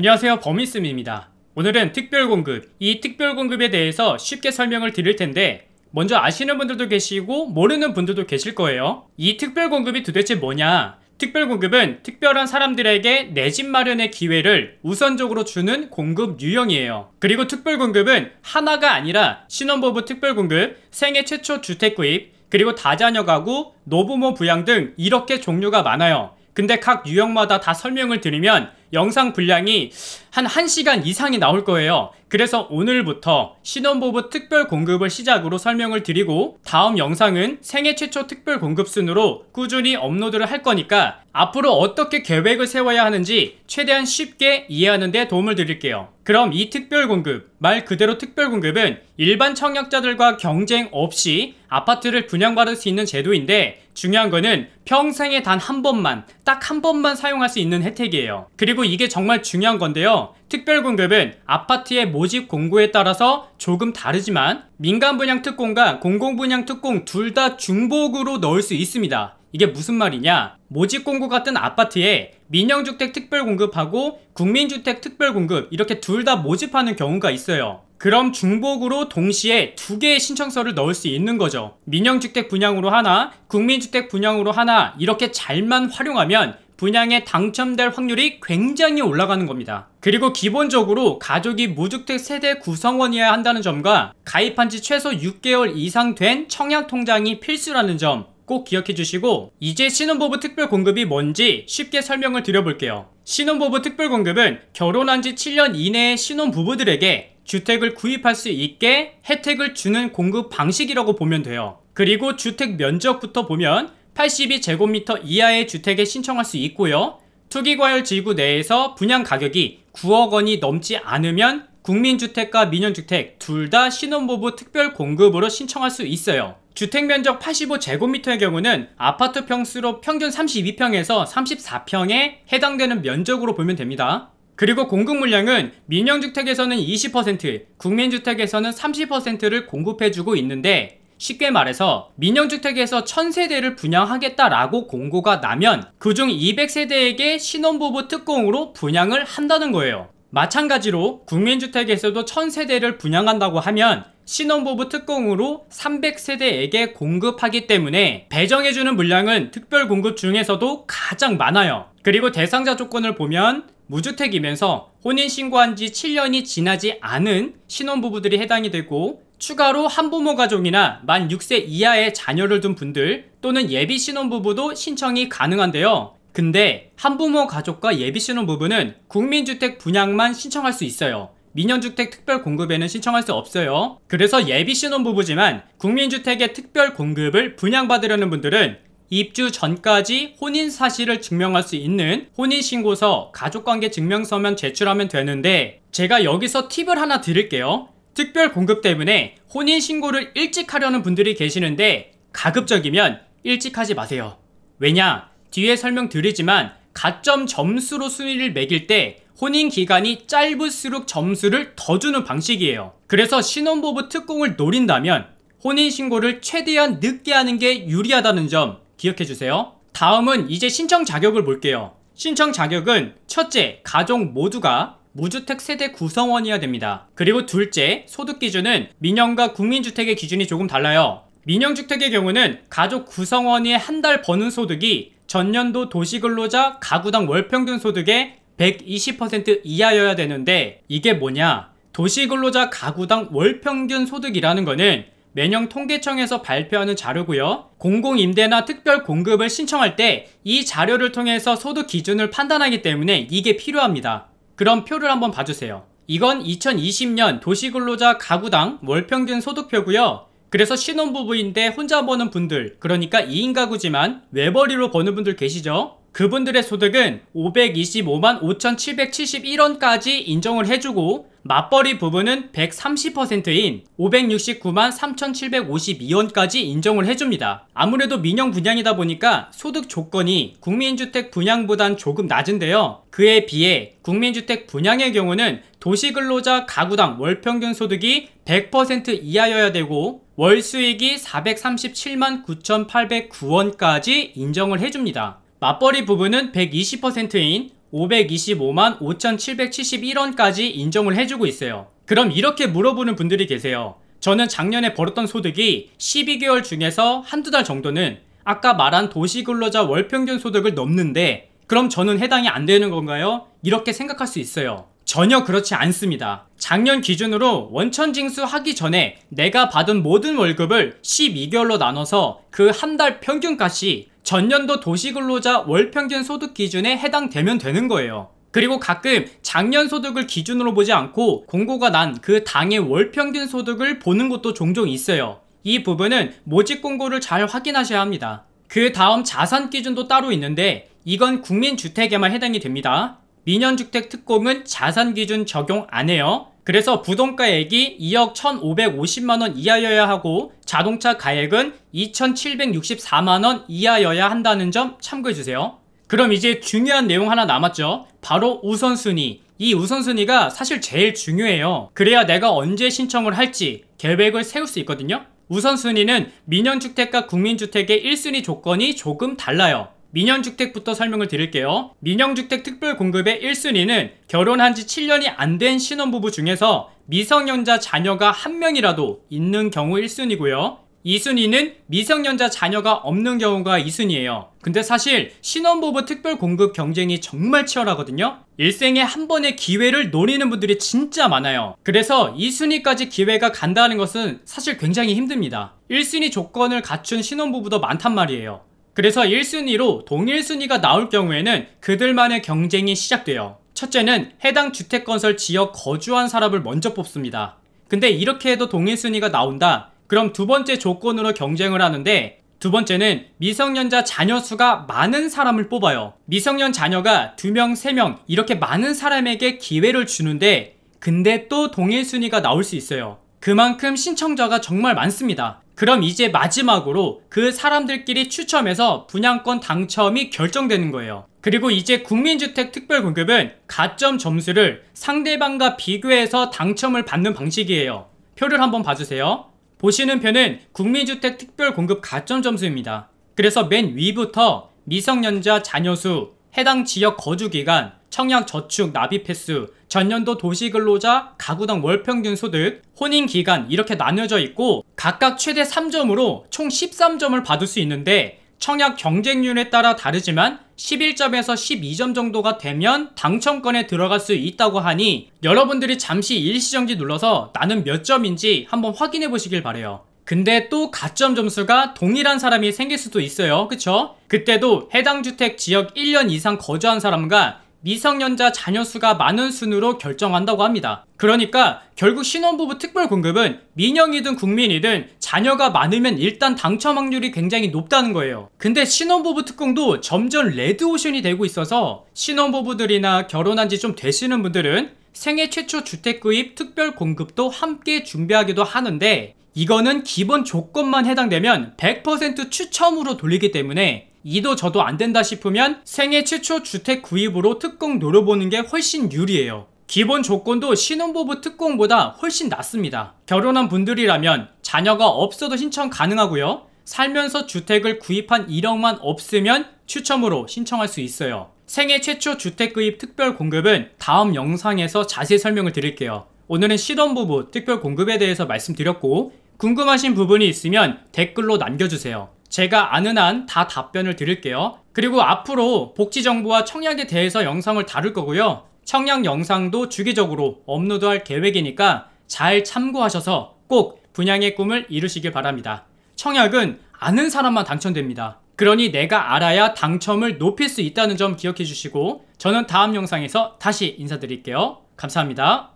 안녕하세요 범인쌤입니다 오늘은 특별공급 이 특별공급에 대해서 쉽게 설명을 드릴 텐데 먼저 아시는 분들도 계시고 모르는 분들도 계실 거예요 이 특별공급이 도대체 뭐냐 특별공급은 특별한 사람들에게 내 집 마련의 기회를 우선적으로 주는 공급 유형이에요. 그리고 특별공급은 하나가 아니라 신혼부부 특별공급, 생애 최초 주택구입, 그리고 다자녀 가구, 노부모 부양 등 이렇게 종류가 많아요. 근데 각 유형마다 다 설명을 드리면 영상 분량이 한 1시간 이상이 나올 거예요. 그래서 오늘부터 신혼부부 특별 공급을 시작으로 설명을 드리고 다음 영상은 생애 최초 특별 공급 순으로 꾸준히 업로드를 할 거니까 앞으로 어떻게 계획을 세워야 하는지 최대한 쉽게 이해하는 데 도움을 드릴게요. 그럼 이 특별 공급, 말 그대로 특별 공급은 일반 청약자들과 경쟁 없이 아파트를 분양받을 수 있는 제도인데 중요한 거는 평생에 단 한 번만, 딱 한 번만 사용할 수 있는 혜택이에요. 그리고 그리고 이게 정말 중요한 건데요. 특별공급은 아파트의 모집 공고에 따라서 조금 다르지만 민간분양 특공과 공공분양 특공 둘 다 중복으로 넣을 수 있습니다. 이게 무슨 말이냐? 모집 공고 같은 아파트에 민영주택 특별공급하고 국민주택 특별공급 이렇게 둘 다 모집하는 경우가 있어요. 그럼 중복으로 동시에 두 개의 신청서를 넣을 수 있는 거죠. 민영주택 분양으로 하나, 국민주택 분양으로 하나 이렇게 잘만 활용하면 분양에 당첨될 확률이 굉장히 올라가는 겁니다. 그리고 기본적으로 가족이 무주택 세대 구성원이어야 한다는 점과 가입한 지 최소 6개월 이상 된 청약통장이 필수라는 점 꼭 기억해 주시고 이제 신혼부부 특별 공급이 뭔지 쉽게 설명을 드려볼게요. 신혼부부 특별 공급은 결혼한 지 7년 이내의 신혼부부들에게 주택을 구입할 수 있게 혜택을 주는 공급 방식이라고 보면 돼요. 그리고 주택 면적부터 보면 82제곱미터 이하의 주택에 신청할 수 있고요. 투기과열 지구 내에서 분양 가격이 9억 원이 넘지 않으면 국민주택과 민영주택 둘 다 신혼부부 특별 공급으로 신청할 수 있어요. 주택 면적 85제곱미터의 경우는 아파트 평수로 평균 32평에서 34평에 해당되는 면적으로 보면 됩니다. 그리고 공급 물량은 민영주택에서는 20%, 국민주택에서는 30%를 공급해주고 있는데 쉽게 말해서 민영주택에서 1000세대를 분양하겠다라고 공고가 나면 그중 200세대에게 신혼부부 특공으로 분양을 한다는 거예요. 마찬가지로 국민주택에서도 1000세대를 분양한다고 하면 신혼부부 특공으로 300세대에게 공급하기 때문에 배정해주는 물량은 특별 공급 중에서도 가장 많아요. 그리고 대상자 조건을 보면 무주택이면서 혼인 신고한 지 7년이 지나지 않은 신혼부부들이 해당이 되고 추가로 한부모 가족이나 만 6세 이하의 자녀를 둔 분들 또는 예비 신혼부부도 신청이 가능한데요. 근데 한부모 가족과 예비 신혼부부는 국민주택 분양만 신청할 수 있어요. 민영주택 특별 공급에는 신청할 수 없어요. 그래서 예비 신혼부부지만 국민주택의 특별 공급을 분양받으려는 분들은 입주 전까지 혼인 사실을 증명할 수 있는 혼인신고서, 가족관계 증명서만 제출하면 되는데 제가 여기서 팁을 하나 드릴게요. 특별 공급 때문에 혼인 신고를 일찍 하려는 분들이 계시는데 가급적이면 일찍 하지 마세요. 왜냐? 뒤에 설명드리지만 가점 점수로 순위를 매길 때 혼인 기간이 짧을수록 점수를 더 주는 방식이에요. 그래서 신혼부부 특공을 노린다면 혼인 신고를 최대한 늦게 하는 게 유리하다는 점 기억해 주세요. 다음은 이제 신청 자격을 볼게요. 신청 자격은 첫째, 가족 모두가 무주택 세대 구성원이어야 됩니다. 그리고 둘째, 소득 기준은 민영과 국민주택의 기준이 조금 달라요. 민영주택의 경우는 가족 구성원이 한달 버는 소득이 전년도 도시근로자 가구당 월평균 소득의 120% 이하여야 되는데 이게 뭐냐? 도시근로자 가구당 월평균 소득이라는 거는 매년 통계청에서 발표하는 자료고요. 공공임대나 특별 공급을 신청할 때 이 자료를 통해서 소득 기준을 판단하기 때문에 이게 필요합니다. 그럼 표를 한번 봐주세요. 이건 2020년 도시근로자 가구당 월평균 소득표고요. 그래서 신혼부부인데 혼자 버는 분들, 그러니까 2인 가구지만 외벌이로 버는 분들 계시죠? 그분들의 소득은 525만 5,771원까지 인정을 해주고 맞벌이 부부는 130%인 569만 3,752원까지 인정을 해줍니다. 아무래도 민영 분양이다 보니까 소득 조건이 국민주택 분양보단 조금 낮은데요. 그에 비해 국민주택 분양의 경우는 도시근로자 가구당 월평균 소득이 100% 이하여야 되고 월 수익이 437만 9,809원까지 인정을 해줍니다. 맞벌이 부분은 120%인 525만 5,771원까지 인정을 해주고 있어요. 그럼 이렇게 물어보는 분들이 계세요. 저는 작년에 벌었던 소득이 12개월 중에서 한두 달 정도는 아까 말한 도시근로자 월평균 소득을 넘는데 그럼 저는 해당이 안 되는 건가요? 이렇게 생각할 수 있어요. 전혀 그렇지 않습니다. 작년 기준으로 원천징수 하기 전에 내가 받은 모든 월급을 12개월로 나눠서 그 한 달 평균값이 전년도 도시근로자 월평균 소득 기준에 해당되면 되는 거예요. 그리고 가끔 작년 소득을 기준으로 보지 않고 공고가 난 그 당의 월평균 소득을 보는 것도 종종 있어요. 이 부분은 모집 공고를 잘 확인하셔야 합니다. 그 다음 자산 기준도 따로 있는데 이건 국민주택에만 해당이 됩니다. 민연주택특공은 자산 기준 적용 안 해요. 그래서 부동가액이 2억 1,550만원 이하여야 하고 자동차 가액은 2,764만원 이하여야 한다는 점 참고해주세요. 그럼 이제 중요한 내용 하나 남았죠. 바로 우선순위. 이 우선순위가 사실 제일 중요해요. 그래야 내가 언제 신청을 할지 계획을 세울 수 있거든요. 우선순위는 민영주택과 국민주택의 1순위 조건이 조금 달라요. 민영주택부터 설명을 드릴게요. 민영주택 특별공급의 1순위는 결혼한 지 7년이 안 된 신혼부부 중에서 미성년자 자녀가 한 명이라도 있는 경우 1순위고요. 2순위는 미성년자 자녀가 없는 경우가 2순위예요. 근데 사실 신혼부부 특별 공급 경쟁이 정말 치열하거든요. 일생에 한 번의 기회를 노리는 분들이 진짜 많아요. 그래서 2순위까지 기회가 간다는 것은 사실 굉장히 힘듭니다. 1순위 조건을 갖춘 신혼부부도 많단 말이에요. 그래서 1순위로 동일 순위가 나올 경우에는 그들만의 경쟁이 시작돼요. 첫째는 해당 주택건설 지역 거주한 사람을 먼저 뽑습니다. 근데 이렇게 해도 동일 순위가 나온다? 그럼 두 번째 조건으로 경쟁을 하는데 두 번째는 미성년자 자녀 수가 많은 사람을 뽑아요. 미성년 자녀가 두명세 명 이렇게 많은 사람에게 기회를 주는데 근데 또 동일 순위가 나올 수 있어요. 그만큼 신청자가 정말 많습니다. 그럼 이제 마지막으로 그 사람들끼리 추첨해서 분양권 당첨이 결정되는 거예요. 그리고 이제 국민주택특별공급은 가점 점수를 상대방과 비교해서 당첨을 받는 방식이에요. 표를 한번 봐주세요. 보시는 표는 국민주택특별공급 가점 점수입니다. 그래서 맨 위부터 미성년자 자녀수, 해당 지역 거주기간, 청약 저축 납입 횟수, 전년도 도시근로자 가구당 월평균 소득, 혼인 기간 이렇게 나뉘어져 있고 각각 최대 3점으로 총 13점을 받을 수 있는데 청약 경쟁률에 따라 다르지만 11점에서 12점 정도가 되면 당첨권에 들어갈 수 있다고 하니 여러분들이 잠시 일시정지 눌러서 나는 몇 점인지 한번 확인해 보시길 바래요. 근데 또 가점 점수가 동일한 사람이 생길 수도 있어요. 그쵸? 그때도 해당 주택 지역 1년 이상 거주한 사람과 미성년자 자녀 수가 많은 순으로 결정한다고 합니다. 그러니까 결국 신혼부부 특별 공급은 민영이든 국민이든 자녀가 많으면 일단 당첨 확률이 굉장히 높다는 거예요. 근데 신혼부부 특공도 점점 레드오션이 되고 있어서 신혼부부들이나 결혼한 지 좀 되시는 분들은 생애 최초 주택 구입 특별 공급도 함께 준비하기도 하는데 이거는 기본 조건만 해당되면 100% 추첨으로 돌리기 때문에 이도 저도 안 된다 싶으면 생애 최초 주택 구입으로 특공 노려보는 게 훨씬 유리해요. 기본 조건도 신혼부부 특공보다 훨씬 낫습니다. 결혼한 분들이라면 자녀가 없어도 신청 가능하고요. 살면서 주택을 구입한 1억만 없으면 추첨으로 신청할 수 있어요. 생애 최초 주택 구입 특별 공급은 다음 영상에서 자세히 설명을 드릴게요. 오늘은 신혼부부 특별 공급에 대해서 말씀드렸고 궁금하신 부분이 있으면 댓글로 남겨주세요. 제가 아는 한 다 답변을 드릴게요. 그리고 앞으로 복지 정보와 청약에 대해서 영상을 다룰 거고요. 청약 영상도 주기적으로 업로드할 계획이니까 잘 참고하셔서 꼭 분양의 꿈을 이루시길 바랍니다. 청약은 아는 사람만 당첨됩니다. 그러니 내가 알아야 당첨을 높일 수 있다는 점 기억해 주시고 저는 다음 영상에서 다시 인사드릴게요. 감사합니다.